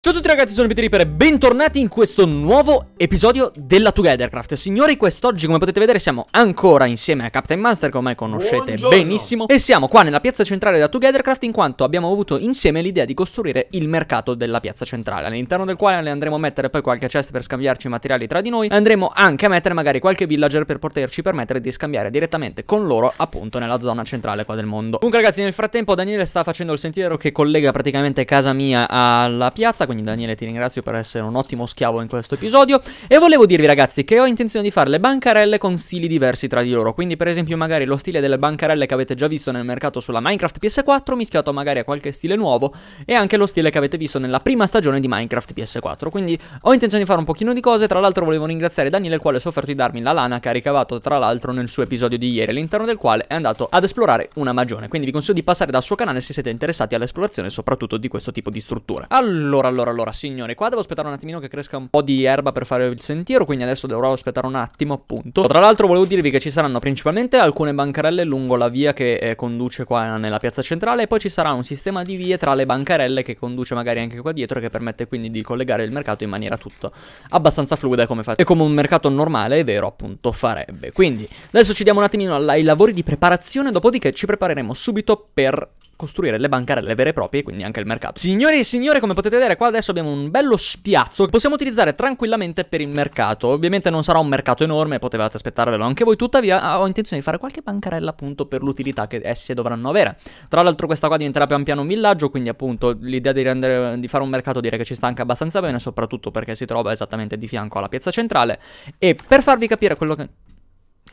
Ciao a tutti ragazzi, sono Peter Reaper e bentornati in questo nuovo episodio della Togethercraft Signori, quest'oggi come potete vedere siamo ancora insieme a Captain Master che ormai conoscete Buongiorno. benissimo E siamo qua nella piazza centrale della Togethercraft in quanto abbiamo avuto insieme l'idea di costruire il mercato della piazza centrale All'interno del quale andremo a mettere poi qualche chest per scambiarci i materiali tra di noi Andremo anche a mettere magari qualche villager per poterci permettere di scambiare direttamente con loro appunto nella zona centrale qua del mondo Comunque ragazzi nel frattempo Daniele sta facendo il sentiero che collega praticamente casa mia alla piazza quindi Daniele ti ringrazio per essere un ottimo schiavo in questo episodio. E volevo dirvi ragazzi che ho intenzione di fare le bancarelle con stili diversi tra di loro, quindi per esempio magari lo stile delle bancarelle che avete già visto nel mercato sulla Minecraft PS4 mischiato magari a qualche stile nuovo e anche lo stile che avete visto nella prima stagione di Minecraft PS4. Quindi ho intenzione di fare un pochino di cose, tra l'altro volevo ringraziare Daniele il quale si è offerto di darmi la lana che ha ricavato tra l'altro nel suo episodio di ieri, all'interno del quale è andato ad esplorare una magione. Quindi vi consiglio di passare dal suo canale se siete interessati all'esplorazione soprattutto di questo tipo di strutture. Allora, allora allora, allora, signore, qua devo aspettare un attimino che cresca un po' di erba per fare il sentiero, quindi adesso dovrò aspettare un attimo, appunto. Tra l'altro volevo dirvi che ci saranno principalmente alcune bancarelle lungo la via che eh, conduce qua nella piazza centrale e poi ci sarà un sistema di vie tra le bancarelle che conduce magari anche qua dietro e che permette quindi di collegare il mercato in maniera tutta abbastanza fluida come fa e come un mercato normale è vero appunto farebbe. Quindi adesso ci diamo un attimino ai lavori di preparazione, dopodiché ci prepareremo subito per costruire le bancarelle vere e proprie, e quindi anche il mercato. Signori e signore, come potete vedere qua adesso abbiamo un bello spiazzo che possiamo utilizzare tranquillamente per il mercato. Ovviamente non sarà un mercato enorme, potevate aspettarvelo anche voi, tuttavia ho intenzione di fare qualche bancarella appunto per l'utilità che esse dovranno avere. Tra l'altro questa qua diventerà pian piano un villaggio, quindi appunto l'idea di, di fare un mercato direi che ci sta anche abbastanza bene, soprattutto perché si trova esattamente di fianco alla piazza centrale. E per farvi capire quello che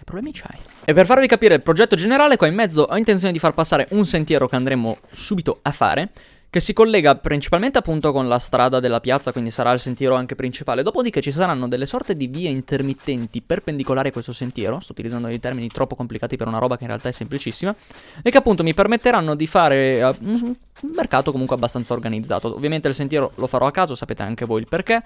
problemi c'hai? E per farvi capire il progetto generale, qua in mezzo ho intenzione di far passare un sentiero che andremo subito a fare, che si collega principalmente appunto con la strada della piazza, quindi sarà il sentiero anche principale. Dopodiché ci saranno delle sorte di vie intermittenti perpendicolari a questo sentiero, sto utilizzando dei termini troppo complicati per una roba che in realtà è semplicissima, e che appunto mi permetteranno di fare eh, un mercato comunque abbastanza organizzato. Ovviamente il sentiero lo farò a caso, sapete anche voi il perché,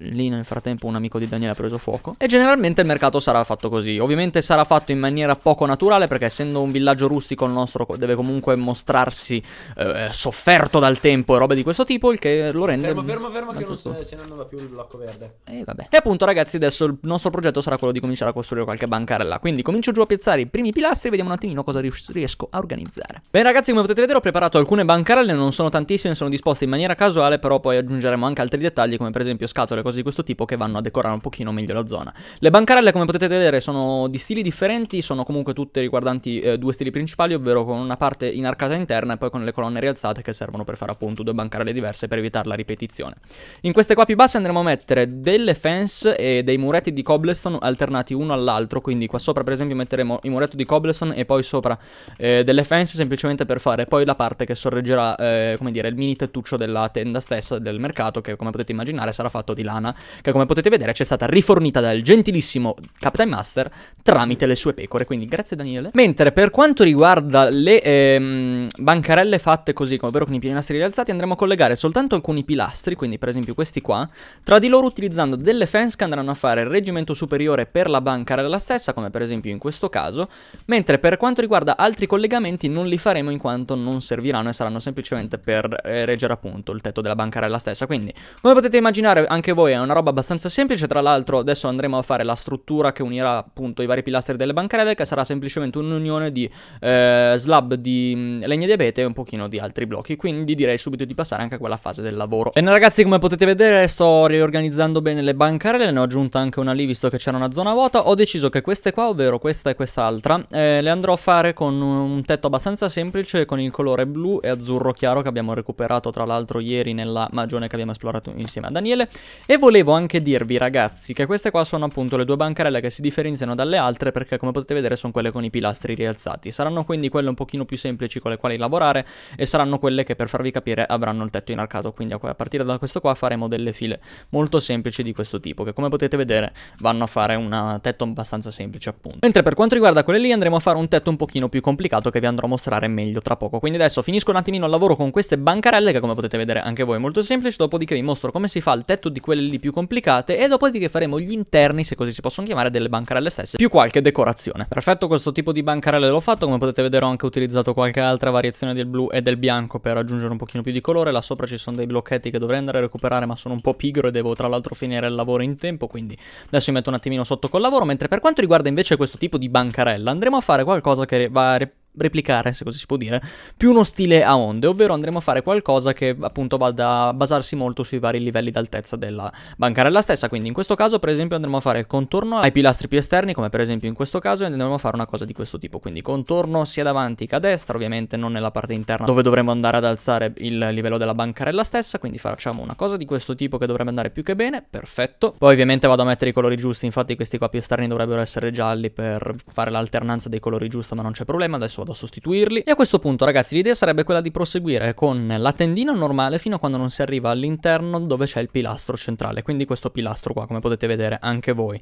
Lì nel frattempo un amico di Daniele ha preso fuoco. E generalmente il mercato sarà fatto così. Ovviamente sarà fatto in maniera poco naturale perché essendo un villaggio rustico il nostro deve comunque mostrarsi eh, eh, sofferto dal tempo e robe di questo tipo, il che lo rende... Fermo, fermo, fermo che non, so, se non va più il blocco verde. E vabbè. E appunto ragazzi adesso il nostro progetto sarà quello di cominciare a costruire qualche bancarella. Quindi comincio giù a piazzare i primi pilastri e vediamo un attimino cosa riesco a organizzare. Bene ragazzi come potete vedere ho preparato alcune bancarelle, non sono tantissime, sono disposte in maniera casuale però poi aggiungeremo anche altri dettagli come per esempio scatole le cose di questo tipo che vanno a decorare un pochino meglio la zona. Le bancarelle come potete vedere sono di stili differenti, sono comunque tutte riguardanti eh, due stili principali, ovvero con una parte in arcata interna e poi con le colonne rialzate che servono per fare appunto due bancarelle diverse per evitare la ripetizione. In queste qua più basse andremo a mettere delle fence e dei muretti di cobblestone alternati uno all'altro, quindi qua sopra per esempio metteremo il muretto di cobblestone e poi sopra eh, delle fence semplicemente per fare poi la parte che sorreggerà eh, come dire il mini tettuccio della tenda stessa del mercato che come potete immaginare sarà fatto di lana che come potete vedere ci è stata rifornita dal gentilissimo Captain Master tramite le sue pecore, quindi grazie Daniele. Mentre per quanto riguarda le ehm, bancarelle fatte così, ovvero con i pilastri rialzati, andremo a collegare soltanto alcuni pilastri, quindi per esempio questi qua, tra di loro utilizzando delle fence che andranno a fare il reggimento superiore per la bancarella stessa, come per esempio in questo caso, mentre per quanto riguarda altri collegamenti non li faremo in quanto non serviranno e saranno semplicemente per eh, reggere appunto il tetto della bancarella stessa, quindi come potete immaginare anche voi voi è una roba abbastanza semplice, tra l'altro adesso andremo a fare la struttura che unirà appunto i vari pilastri delle bancarelle, che sarà semplicemente un'unione di eh, slab di mm, legna di abete e un pochino di altri blocchi, quindi direi subito di passare anche a quella fase del lavoro. Bene ragazzi, come potete vedere sto riorganizzando bene le bancarelle, ne ho aggiunta anche una lì visto che c'era una zona vuota, ho deciso che queste qua, ovvero questa e quest'altra, eh, le andrò a fare con un tetto abbastanza semplice, con il colore blu e azzurro chiaro che abbiamo recuperato tra l'altro ieri nella magione che abbiamo esplorato insieme a Daniele e volevo anche dirvi ragazzi che queste qua sono appunto le due bancarelle che si differenziano dalle altre perché come potete vedere sono quelle con i pilastri rialzati. Saranno quindi quelle un pochino più semplici con le quali lavorare e saranno quelle che per farvi capire avranno il tetto inarcato. Quindi a partire da questo qua faremo delle file molto semplici di questo tipo che come potete vedere vanno a fare un tetto abbastanza semplice appunto. Mentre per quanto riguarda quelle lì andremo a fare un tetto un pochino più complicato che vi andrò a mostrare meglio tra poco. Quindi adesso finisco un attimino il lavoro con queste bancarelle che come potete vedere anche voi è molto semplice. Dopodiché vi mostro come si fa il tetto di quelle quelle lì più complicate e dopodiché faremo gli interni, se così si possono chiamare, delle bancarelle stesse, più qualche decorazione. Perfetto, questo tipo di bancarelle l'ho fatto, come potete vedere ho anche utilizzato qualche altra variazione del blu e del bianco per aggiungere un pochino più di colore, là sopra ci sono dei blocchetti che dovrei andare a recuperare ma sono un po' pigro e devo tra l'altro finire il lavoro in tempo, quindi adesso mi metto un attimino sotto col lavoro, mentre per quanto riguarda invece questo tipo di bancarella andremo a fare qualcosa che va a replicare, se così si può dire, più uno stile a onde, ovvero andremo a fare qualcosa che appunto vada a basarsi molto sui vari livelli d'altezza della bancarella stessa, quindi in questo caso per esempio andremo a fare il contorno ai pilastri più esterni, come per esempio in questo caso, e andremo a fare una cosa di questo tipo, quindi contorno sia davanti che a destra, ovviamente non nella parte interna dove dovremo andare ad alzare il livello della bancarella stessa, quindi facciamo una cosa di questo tipo che dovrebbe andare più che bene, perfetto. Poi ovviamente vado a mettere i colori giusti, infatti questi qua più esterni dovrebbero essere gialli per fare l'alternanza dei colori giusto, ma non c'è problema, adesso vado vado a sostituirli. E a questo punto ragazzi l'idea sarebbe quella di proseguire con la tendina normale fino a quando non si arriva all'interno dove c'è il pilastro centrale, quindi questo pilastro qua come potete vedere anche voi,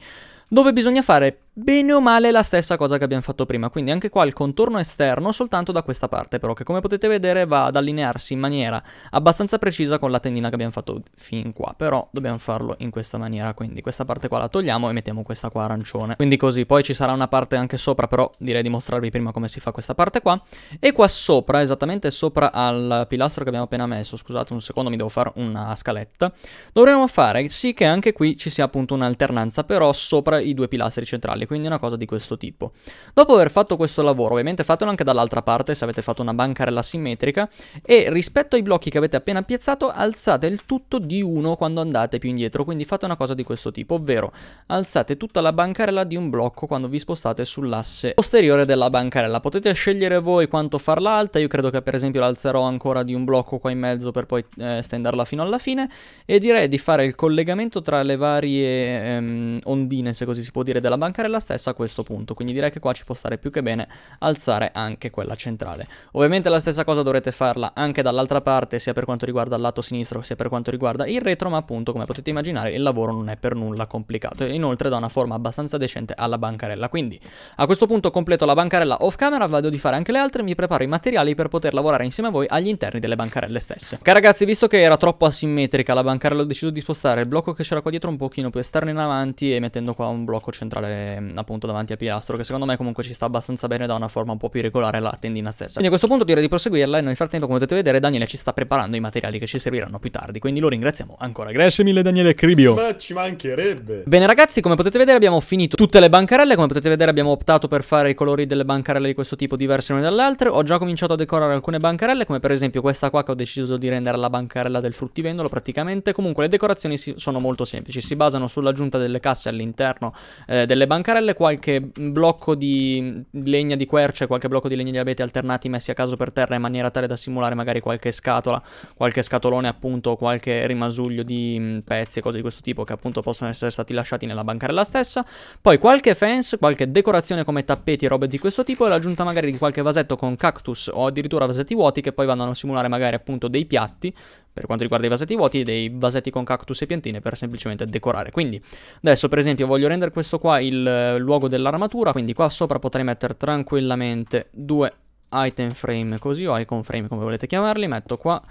dove bisogna fare bene o male la stessa cosa che abbiamo fatto prima, quindi anche qua il contorno esterno soltanto da questa parte però che come potete vedere va ad allinearsi in maniera abbastanza precisa con la tendina che abbiamo fatto fin qua, però dobbiamo farlo in questa maniera, quindi questa parte qua la togliamo e mettiamo questa qua arancione, quindi così, poi ci sarà una parte anche sopra però direi di mostrarvi prima come si fa questa parte qua e qua sopra, esattamente sopra al pilastro che abbiamo appena messo, scusate un secondo mi devo fare una scaletta, dovremmo fare sì che anche qui ci sia appunto un'alternanza però sopra i due pilastri centrali, quindi una cosa di questo tipo. Dopo aver fatto questo lavoro, ovviamente fatelo anche dall'altra parte se avete fatto una bancarella simmetrica e rispetto ai blocchi che avete appena piazzato alzate il tutto di uno quando andate più indietro, quindi fate una cosa di questo tipo, ovvero alzate tutta la bancarella di un blocco quando vi spostate sull'asse posteriore della bancarella, potete scegliere voi quanto farla alta, io credo che per esempio l'alzerò ancora di un blocco qua in mezzo per poi eh, stenderla fino alla fine e direi di fare il collegamento tra le varie ehm, ondine, se così si può dire, della bancarella stessa a questo punto, quindi direi che qua ci può stare più che bene alzare anche quella centrale. Ovviamente la stessa cosa dovrete farla anche dall'altra parte, sia per quanto riguarda il lato sinistro sia per quanto riguarda il retro, ma appunto come potete immaginare il lavoro non è per nulla complicato e inoltre dà una forma abbastanza decente alla bancarella, quindi a questo punto completo la bancarella off camera, vado vedo di fare anche le altre, mi preparo i materiali per poter lavorare insieme a voi agli interni delle bancarelle stesse. Ok ragazzi, visto che era troppo asimmetrica la bancarella ho deciso di spostare il blocco che c'era qua dietro un pochino più esterno in avanti e mettendo qua un blocco centrale mm, appunto davanti al pilastro che secondo me comunque ci sta abbastanza bene da una forma un po' più regolare la tendina stessa. Quindi a questo punto direi di proseguirla e nel frattempo come potete vedere Daniele ci sta preparando i materiali che ci serviranno più tardi, quindi lo ringraziamo ancora. Grazie mille Daniele Cribio. Ma ci mancherebbe. Bene ragazzi, come potete vedere abbiamo finito tutte le bancarelle, come potete vedere abbiamo optato per fare i colori delle bancarelle di questo tipo tipo diverse l'una dall'altra. Ho già cominciato a decorare alcune bancarelle, come per esempio questa qua che ho deciso di rendere la bancarella del fruttivendolo praticamente. Comunque le decorazioni si, sono molto semplici, si basano sull'aggiunta delle casse all'interno eh, delle bancarelle, qualche blocco di legna di querce, qualche blocco di legna di abete alternati messi a caso per terra in maniera tale da simulare magari qualche scatola, qualche scatolone appunto, qualche rimasuglio di mh, mm, pezzi e cose di questo tipo che appunto possono essere stati lasciati nella bancarella stessa. Poi qualche fence, qualche decorazione come tappeti e robe di questo tipo e l'aggiunta magari magari di qualche vasetto con cactus o addirittura vasetti vuoti che poi vanno a simulare magari appunto dei piatti per quanto riguarda i vasetti vuoti, dei vasetti con cactus e piantine per semplicemente decorare. Quindi adesso per esempio voglio rendere questo qua il eh, luogo dell'armatura, quindi qua sopra potrei mettere tranquillamente due item frame così o icon frame come volete chiamarli, metto qua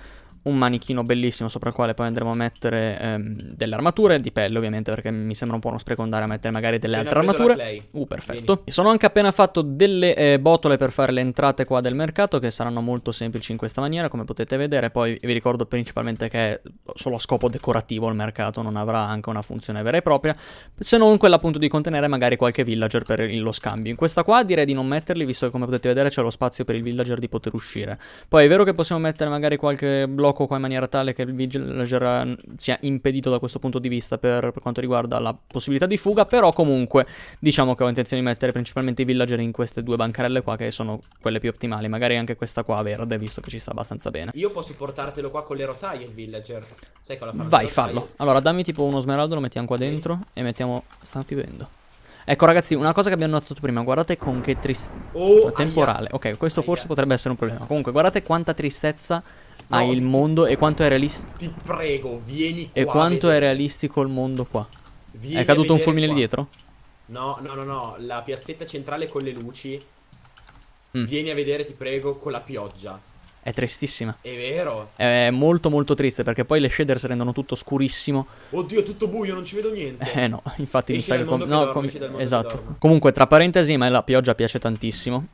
un manichino bellissimo sopra il quale poi andremo a mettere ehm, delle armature di pelle ovviamente perché mi sembra un po' uno spreco andare a mettere magari delle altre armature. Uh, perfetto. Vieni. Sono anche appena fatto delle eh, botole per fare le entrate qua del mercato che saranno molto semplici in questa maniera come potete vedere. Poi vi ricordo principalmente che è solo a scopo decorativo il mercato, non avrà anche una funzione vera e propria, se non quella appunto di contenere magari qualche villager per lo scambio. In questa qua direi di non metterli visto che come potete vedere c'è lo spazio per il villager di poter uscire. Poi è vero che possiamo mettere magari qualche blocco gioco qua in maniera tale che il villager sia impedito da questo punto di vista per, per quanto riguarda la possibilità di fuga, però comunque diciamo che ho intenzione di mettere principalmente i villager in queste due bancarelle qua che sono quelle più ottimali, magari anche questa qua verde, visto che ci sta abbastanza bene. Io posso portartelo qua con le rotaie il villager. Sai cosa farò? Vai, fallo, Allora, dammi tipo uno smeraldo, lo mettiamo qua dentro okay. e mettiamo... Sta piovendo. Ecco ragazzi, una cosa che abbiamo notato prima, guardate con che tristezza... Oh, temporale. Aia. Ok, questo aia. forse potrebbe essere un problema. Comunque, guardate quanta tristezza No, il mondo e quanto è realistico. Ti prego, vieni qua. E quanto vedi... è realistico il mondo qua? Vieni è caduto un fulmine qua. lì dietro? No, no, no, no. La piazzetta centrale con le luci. Mm. Vieni a vedere, ti prego, con la pioggia. È tristissima. È vero. È molto molto triste perché poi le shaders rendono tutto scurissimo. Oddio, è tutto buio, non ci vedo niente. Eh no, infatti Esci mi sa che... Com- no, com- esatto. Comunque, tra parentesi, a me la pioggia piace tantissimo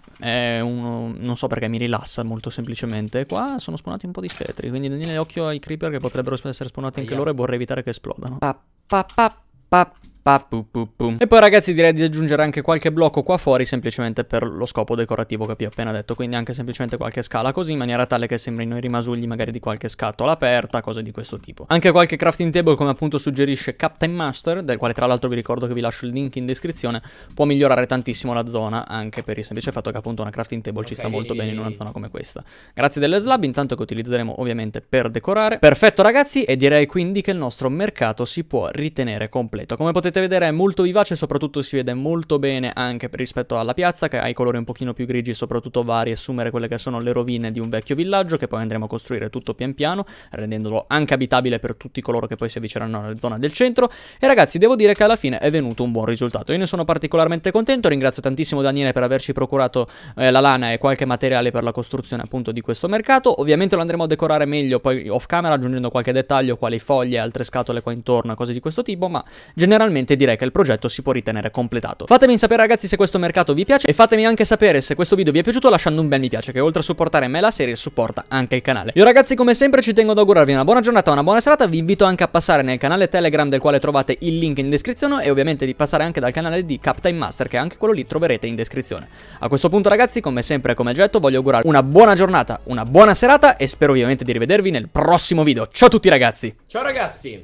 uno, non so perché mi rilassa molto semplicemente. Qua sono spawnati un po' di spettri. quindi Daniele occhio ai creeper che potrebbero essere spawnati anche loro e vorrei evitare che esplodano. Pa, pa, pa, pa. Pa, pu, pu, pu. E poi ragazzi direi di aggiungere anche qualche blocco qua fuori semplicemente per lo scopo decorativo che vi ho appena detto, quindi anche semplicemente qualche scala così in maniera tale che sembrino i rimasugli magari di qualche scatola aperta, cose di questo tipo. Anche qualche crafting table come appunto suggerisce Captain Master, del quale tra l'altro vi ricordo che vi lascio il link in descrizione, può migliorare tantissimo la zona anche per il semplice fatto che appunto una crafting table okay. ci sta molto bene in una zona come questa. Grazie delle slab intanto che utilizzeremo ovviamente per decorare. Perfetto ragazzi e direi quindi che il nostro mercato si può ritenere completo. Come potete potete vedere è molto vivace, soprattutto si vede molto bene anche rispetto alla piazza che ha i colori un pochino più grigi, soprattutto va a riassumere quelle che sono le rovine di un vecchio villaggio che poi andremo a costruire tutto pian piano, rendendolo anche abitabile per tutti coloro che poi si avvicineranno alla zona del centro. E ragazzi, devo dire che alla fine è venuto un buon risultato. Io ne sono particolarmente contento, ringrazio tantissimo Daniele per averci procurato eh, la lana e qualche materiale per la costruzione appunto di questo mercato. Ovviamente lo andremo a decorare meglio poi off camera aggiungendo qualche dettaglio, quali foglie, altre scatole qua intorno cose di questo tipo, ma generalmente ovviamente direi che il progetto si può ritenere completato. Fatemi sapere ragazzi se questo mercato vi piace e fatemi anche sapere se questo video vi è piaciuto lasciando un bel mi piace che oltre a supportare me la serie supporta anche il canale. Io ragazzi come sempre ci tengo ad augurarvi una buona giornata, una buona serata, vi invito anche a passare nel canale Telegram del quale trovate il link in descrizione e ovviamente di passare anche dal canale di Captain Master che anche quello lì troverete in descrizione. A questo punto ragazzi come sempre come getto voglio augurare una buona giornata, una buona serata e spero ovviamente di rivedervi nel prossimo video. Ciao a tutti ragazzi! Ciao ragazzi!